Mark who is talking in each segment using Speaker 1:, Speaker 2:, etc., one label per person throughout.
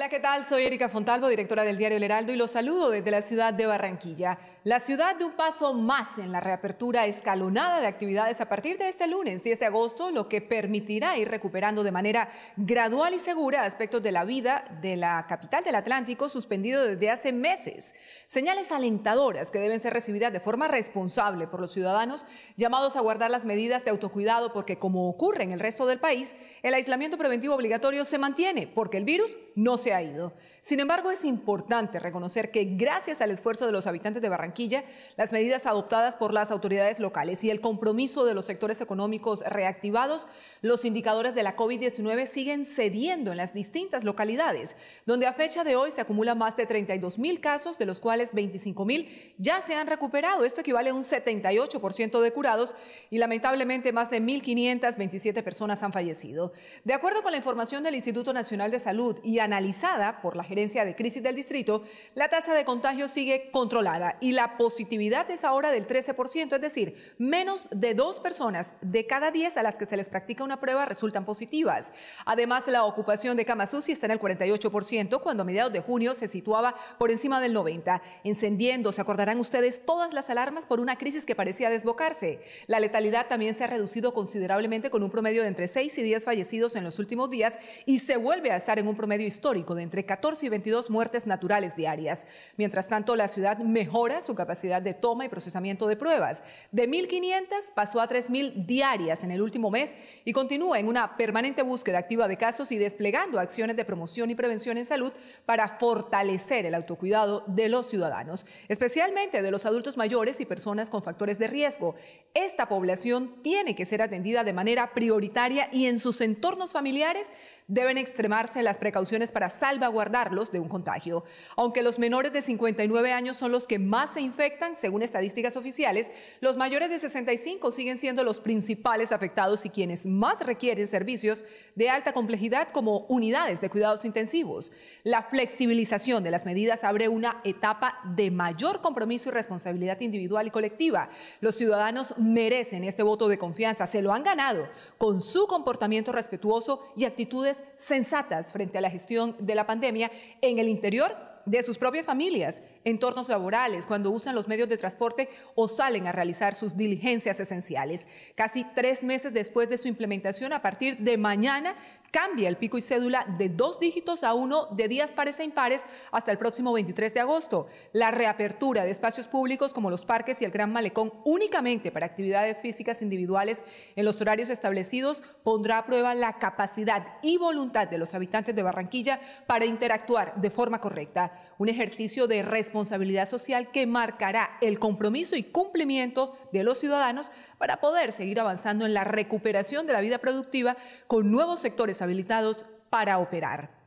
Speaker 1: Hola, ¿qué tal? Soy Erika Fontalvo, directora del diario El Heraldo, y los saludo desde la ciudad de Barranquilla. La ciudad de un paso más en la reapertura escalonada de actividades a partir de este lunes 10 de agosto, lo que permitirá ir recuperando de manera gradual y segura aspectos de la vida de la capital del Atlántico suspendido desde hace meses. Señales alentadoras que deben ser recibidas de forma responsable por los ciudadanos llamados a guardar las medidas de autocuidado porque, como ocurre en el resto del país, el aislamiento preventivo obligatorio se mantiene porque el virus no se ha ido. Sin embargo, es importante reconocer que gracias al esfuerzo de los habitantes de Barranquilla, las medidas adoptadas por las autoridades locales y el compromiso de los sectores económicos reactivados, los indicadores de la COVID-19 siguen cediendo en las distintas localidades, donde a fecha de hoy se acumulan más de 32 mil casos, de los cuales 25 mil ya se han recuperado. Esto equivale a un 78% de curados y lamentablemente más de 1.527 personas han fallecido. De acuerdo con la información del Instituto Nacional de Salud y analizando por la gerencia de crisis del distrito, la tasa de contagio sigue controlada y la positividad es ahora del 13%, es decir, menos de dos personas de cada 10 a las que se les practica una prueba resultan positivas. Además, la ocupación de camas UCI está en el 48%, cuando a mediados de junio se situaba por encima del 90%, encendiendo, se acordarán ustedes, todas las alarmas por una crisis que parecía desbocarse. La letalidad también se ha reducido considerablemente con un promedio de entre 6 y 10 fallecidos en los últimos días y se vuelve a estar en un promedio histórico de entre 14 y 22 muertes naturales diarias. Mientras tanto, la ciudad mejora su capacidad de toma y procesamiento de pruebas. De 1.500 pasó a 3.000 diarias en el último mes y continúa en una permanente búsqueda activa de casos y desplegando acciones de promoción y prevención en salud para fortalecer el autocuidado de los ciudadanos, especialmente de los adultos mayores y personas con factores de riesgo. Esta población tiene que ser atendida de manera prioritaria y en sus entornos familiares deben extremarse las precauciones para salvaguardarlos de un contagio. Aunque los menores de 59 años son los que más se infectan, según estadísticas oficiales, los mayores de 65 siguen siendo los principales afectados y quienes más requieren servicios de alta complejidad como unidades de cuidados intensivos. La flexibilización de las medidas abre una etapa de mayor compromiso y responsabilidad individual y colectiva. Los ciudadanos merecen este voto de confianza, se lo han ganado con su comportamiento respetuoso y actitudes sensatas frente a la gestión de la pandemia en el interior de sus propias familias, entornos laborales, cuando usan los medios de transporte o salen a realizar sus diligencias esenciales. Casi tres meses después de su implementación, a partir de mañana, cambia el pico y cédula de dos dígitos a uno de días pares e impares hasta el próximo 23 de agosto. La reapertura de espacios públicos como los parques y el Gran Malecón únicamente para actividades físicas individuales en los horarios establecidos pondrá a prueba la capacidad y voluntad de los habitantes de Barranquilla para interactuar de forma correcta un ejercicio de responsabilidad social que marcará el compromiso y cumplimiento de los ciudadanos para poder seguir avanzando en la recuperación de la vida productiva con nuevos sectores habilitados para operar.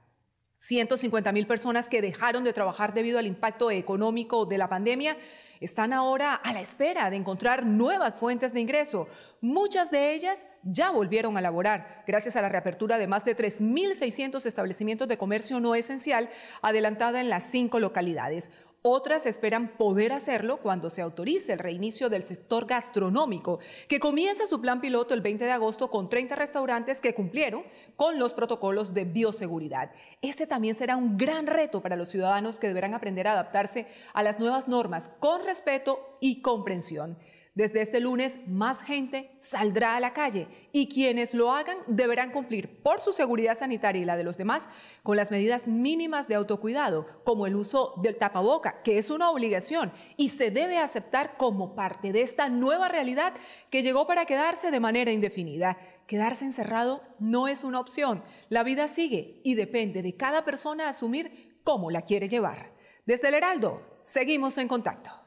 Speaker 1: 150 mil personas que dejaron de trabajar debido al impacto económico de la pandemia están ahora a la espera de encontrar nuevas fuentes de ingreso. Muchas de ellas ya volvieron a laborar gracias a la reapertura de más de 3.600 establecimientos de comercio no esencial adelantada en las cinco localidades. Otras esperan poder hacerlo cuando se autorice el reinicio del sector gastronómico, que comienza su plan piloto el 20 de agosto con 30 restaurantes que cumplieron con los protocolos de bioseguridad. Este también será un gran reto para los ciudadanos que deberán aprender a adaptarse a las nuevas normas con respeto y comprensión. Desde este lunes, más gente saldrá a la calle y quienes lo hagan deberán cumplir por su seguridad sanitaria y la de los demás con las medidas mínimas de autocuidado, como el uso del tapaboca, que es una obligación y se debe aceptar como parte de esta nueva realidad que llegó para quedarse de manera indefinida. Quedarse encerrado no es una opción. La vida sigue y depende de cada persona asumir cómo la quiere llevar. Desde el Heraldo, seguimos en contacto.